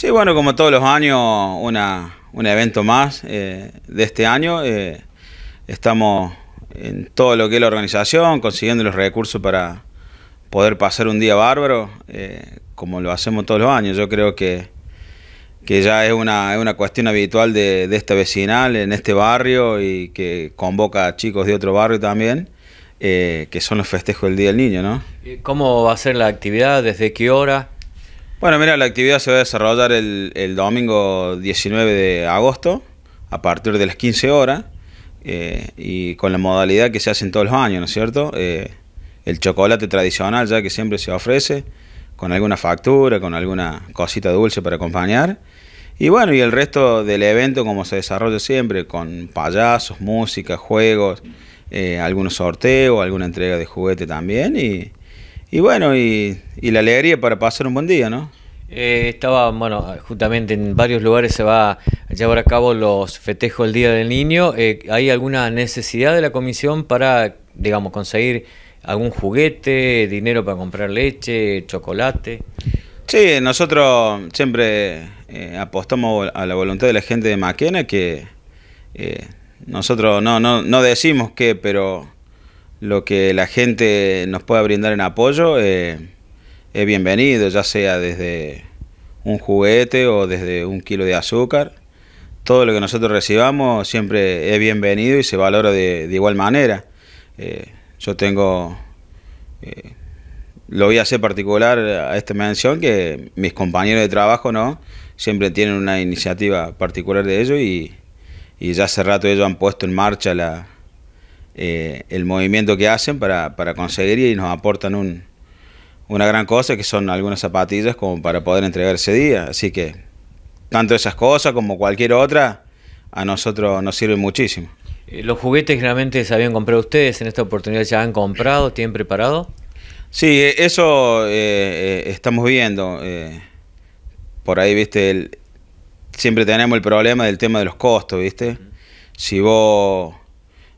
Sí, bueno, como todos los años, una, un evento más eh, de este año. Eh, estamos en todo lo que es la organización, consiguiendo los recursos para poder pasar un día bárbaro, eh, como lo hacemos todos los años. Yo creo que, que ya es una, cuestión habitual de, esta vecinal, en este barrio, y que convoca a chicos de otro barrio también, que son los festejos del Día del Niño, ¿no? ¿Cómo va a ser la actividad? ¿Desde qué hora? Bueno, mira, la actividad se va a desarrollar el, domingo 19 de agosto a partir de las 15 horas eh, y con la modalidad que se hace en todos los años, ¿no es cierto? Eh, el chocolate tradicional ya que siempre se ofrece con alguna factura, con alguna cosita dulce para acompañar. Y bueno, y el resto del evento como se desarrolla siempre, con payasos, música, juegos, eh, algunos sorteos, alguna entrega de juguete también y... Y bueno, y, la alegría para pasar un buen día, ¿no? Eh, estaba, bueno, justamente en varios lugares se va a llevar a cabo los festejos del Día del Niño. Eh, ¿Hay alguna necesidad de la comisión para, digamos, conseguir algún juguete, dinero para comprar leche, chocolate? Sí, nosotros siempre eh, apostamos a la voluntad de la gente de Maquena, que nosotros no, no, no decimos qué, pero lo que la gente nos pueda brindar en apoyo eh, es bienvenido, ya sea desde un juguete o desde un kilo de azúcar. Todo lo que nosotros recibamos siempre es bienvenido y se valora de, igual manera. Eh, yo tengo, eh, lo voy a hacer particular a esta mención, que mis compañeros de trabajo no siempre tienen una iniciativa particular de ellos y ya hace rato ellos han puesto en marcha la, eh, el movimiento que hacen para, conseguir y nos aportan un, una gran cosa que son algunas zapatillas como para poder entregar ese día. Así que tanto esas cosas como cualquier otra a nosotros nos sirven muchísimo. Eh, ¿Los juguetes realmente se habían comprado ustedes? ¿En esta oportunidad ya han comprado? ¿Tienen preparado? Sí, eh, eso estamos viendo. por ahí, viste, siempre tenemos el problema del tema de los costos, viste. Si vos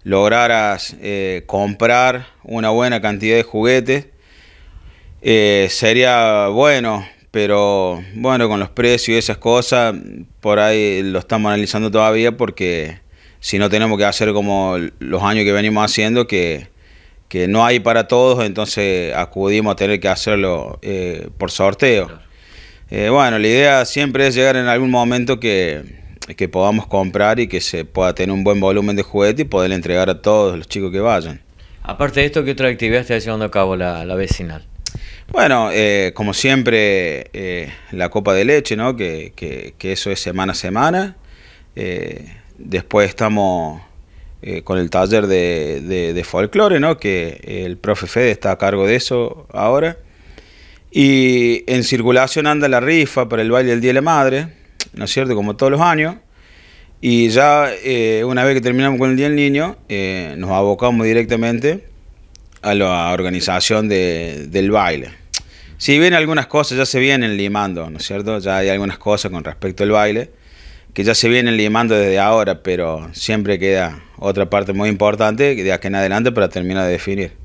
lograras eh, comprar una buena cantidad de juguetes, eh, sería bueno, pero bueno, con los precios y esas cosas, por ahí lo estamos analizando todavía porque si no tenemos que hacer como los años que venimos haciendo, que, que no hay para todos, entonces acudimos a tener que hacerlo eh, por sorteo. bueno, la idea siempre es llegar en algún momento que, que podamos comprar y que se pueda tener un buen volumen de juguetes y poder entregar a todos los chicos que vayan. Aparte de esto, ¿qué otra actividad está llevando a cabo la, vecinal? Bueno, eh, como siempre, eh, la copa de leche, ¿no? Que, eso es semana a semana. Eh, después estamos con el taller de, folclore, ¿no? Que el profe Fede está a cargo de eso ahora. Y en circulación anda la rifa para el baile del Día de la Madre ¿no es cierto? Como todos los años. Y ya eh, una vez que terminamos con el Día del Niño, eh, nos abocamos directamente a la organización de, del baile. Si bien algunas cosas ya se vienen limando, ¿no es cierto? Ya hay algunas cosas con respecto al baile que ya se vienen limando desde ahora, pero siempre queda otra parte muy importante que de aquí en adelante para terminar de definir.